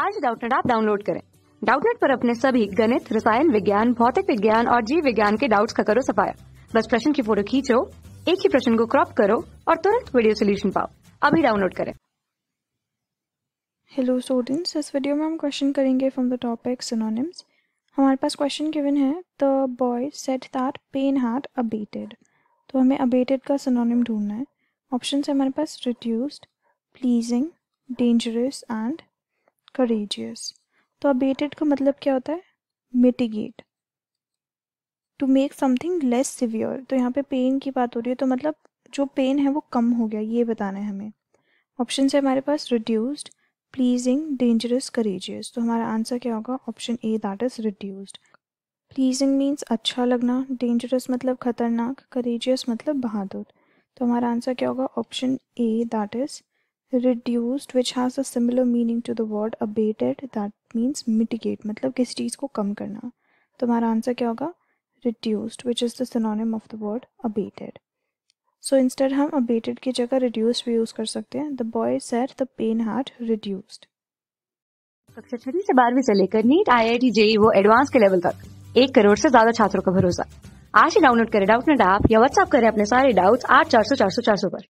आज डाउटनेट आप डाउनलोड करें डाउटनेट पर अपने सभी गणित रसायन विज्ञान भौतिक विज्ञान और जीव विज्ञान के डाउट्स का करो सफाया बस प्रश्न की फोटो खींचो एक ही प्रश्न को क्रॉप करो और तुरंत वीडियो सोल्यूशन पाओ अभी डाउनलोड करें हेलो स्टूडेंट्स इस वीडियो में हम क्वेश्चन करेंगे फ्रॉम द टॉपिक सिनोनिम्स हमारे पास क्वेश्चन गिवन है the boy set that pen heart abated तो हमें अबेटेड का सिनोनिम ढूंढना है ऑप्शन है हमारे पास reduced pleasing dangerous and courageous तो अबेटेड का मतलब क्या होता है mitigate to make something less severe तो यहाँ पे पेन की बात हो रही है तो मतलब जो पेन है वो कम हो गया ये बताना है हमें ऑप्शन है हमारे पास रिड्यूज प्लीजिंग डेंजरस करेजियस तो हमारा आंसर क्या होगा option A that is reduce pleasing means अच्छा लगना डेंजरस मतलब खतरनाक करेजियस मतलब बहादुर तो हमारा आंसर क्या होगा option A that is reduced which has a similar meaning to the word abated that means mitigate मतलब किसी चीज़ को कम करना तो हमारा आंसर क्या होगा reduced which is the synonym of the word abated so instead हम अबेटेड की जगह रिड्यूस्ड भी यूज़ कर सकते हैं the boy set the pen heart reduced कक्षा छठी से बारहवीं से लेकर NEET I I T JEE वो एडवांस के लेवल तक एक करोड़ से ज्यादा छात्रों का भरोसा आज ही डाउनलोड करें डाउट नेट ऐप या व्हाट्सएप करें अपने सारे डाउट्स आठ चार सौ चार सौ चार सौ पर